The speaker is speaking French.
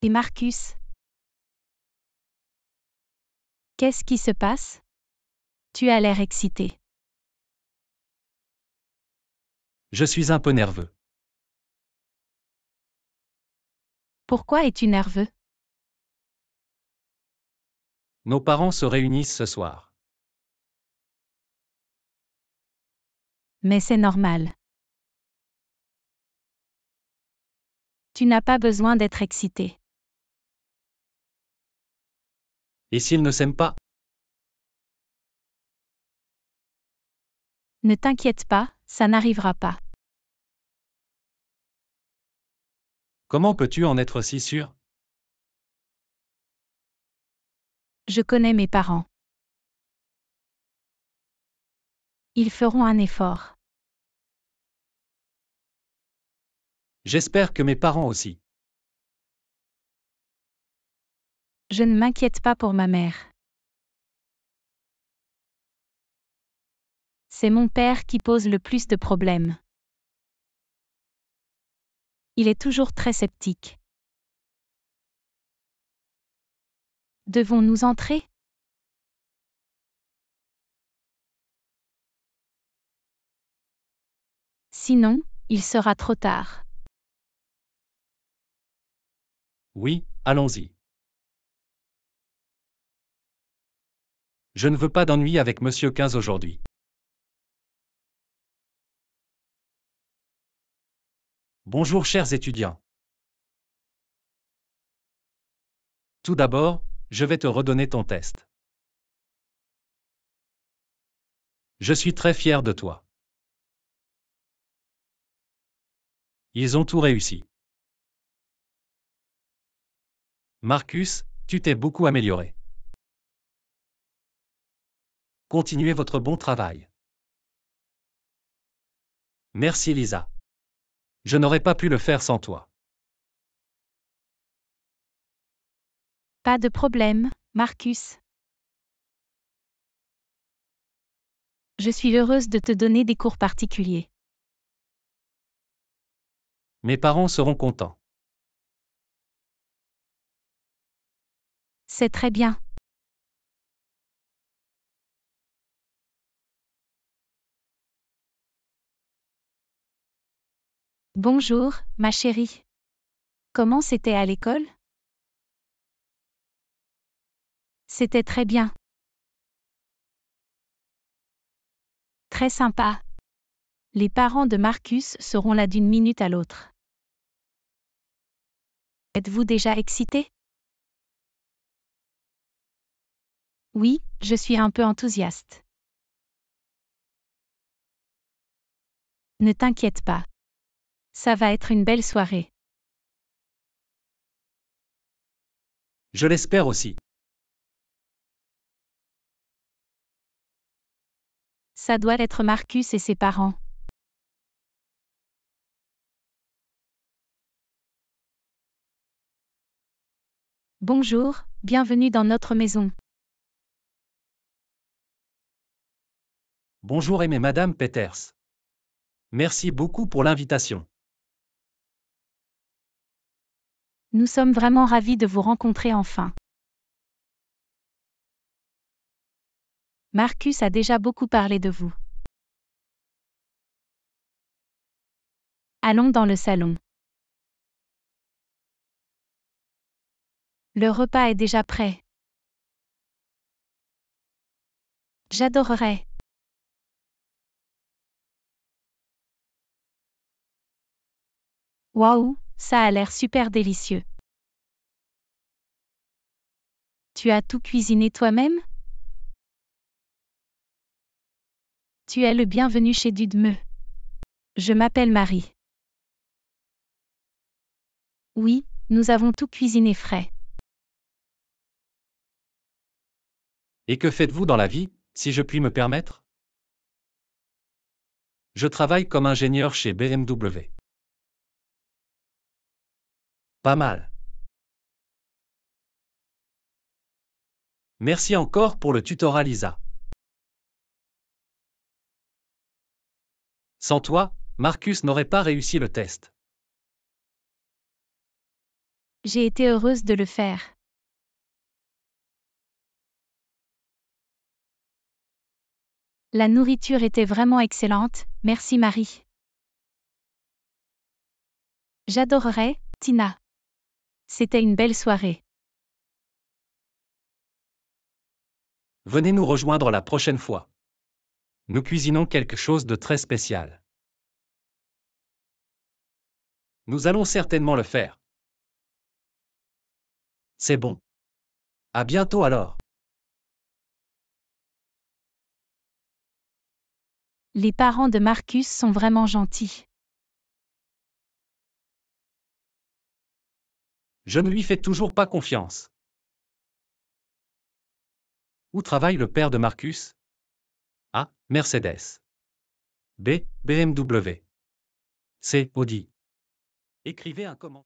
Et Marcus Qu'est-ce qui se passe Tu as l'air excité. Je suis un peu nerveux. Pourquoi es-tu nerveux Nos parents se réunissent ce soir. Mais c'est normal. Tu n'as pas besoin d'être excité. Et s'ils ne s'aiment pas Ne t'inquiète pas, ça n'arrivera pas. Comment peux-tu en être si sûr Je connais mes parents. Ils feront un effort. J'espère que mes parents aussi. Je ne m'inquiète pas pour ma mère. C'est mon père qui pose le plus de problèmes. Il est toujours très sceptique. Devons-nous entrer Sinon, il sera trop tard. Oui, allons-y. Je ne veux pas d'ennui avec Monsieur 15 aujourd'hui. Bonjour chers étudiants. Tout d'abord, je vais te redonner ton test. Je suis très fier de toi. Ils ont tout réussi. Marcus, tu t'es beaucoup amélioré. Continuez votre bon travail. Merci Lisa. Je n'aurais pas pu le faire sans toi. Pas de problème, Marcus. Je suis heureuse de te donner des cours particuliers. Mes parents seront contents. C'est très bien. Bonjour, ma chérie. Comment c'était à l'école C'était très bien. Très sympa. Les parents de Marcus seront là d'une minute à l'autre. Êtes-vous déjà excité Oui, je suis un peu enthousiaste. Ne t'inquiète pas. Ça va être une belle soirée. Je l'espère aussi. Ça doit être Marcus et ses parents. Bonjour, bienvenue dans notre maison. Bonjour aimée Madame Peters. Merci beaucoup pour l'invitation. Nous sommes vraiment ravis de vous rencontrer enfin. Marcus a déjà beaucoup parlé de vous. Allons dans le salon. Le repas est déjà prêt. J'adorerais. Waouh ça a l'air super délicieux. Tu as tout cuisiné toi-même Tu es le bienvenu chez Dudmeu. Je m'appelle Marie. Oui, nous avons tout cuisiné frais. Et que faites-vous dans la vie, si je puis me permettre Je travaille comme ingénieur chez BMW. Pas mal. Merci encore pour le tutorat Lisa. Sans toi, Marcus n'aurait pas réussi le test. J'ai été heureuse de le faire. La nourriture était vraiment excellente, merci Marie. J'adorerais, Tina. C'était une belle soirée. Venez nous rejoindre la prochaine fois. Nous cuisinons quelque chose de très spécial. Nous allons certainement le faire. C'est bon. À bientôt alors. Les parents de Marcus sont vraiment gentils. Je ne lui fais toujours pas confiance. Où travaille le père de Marcus A. Mercedes. B. BMW. C. Audi. Écrivez un commentaire.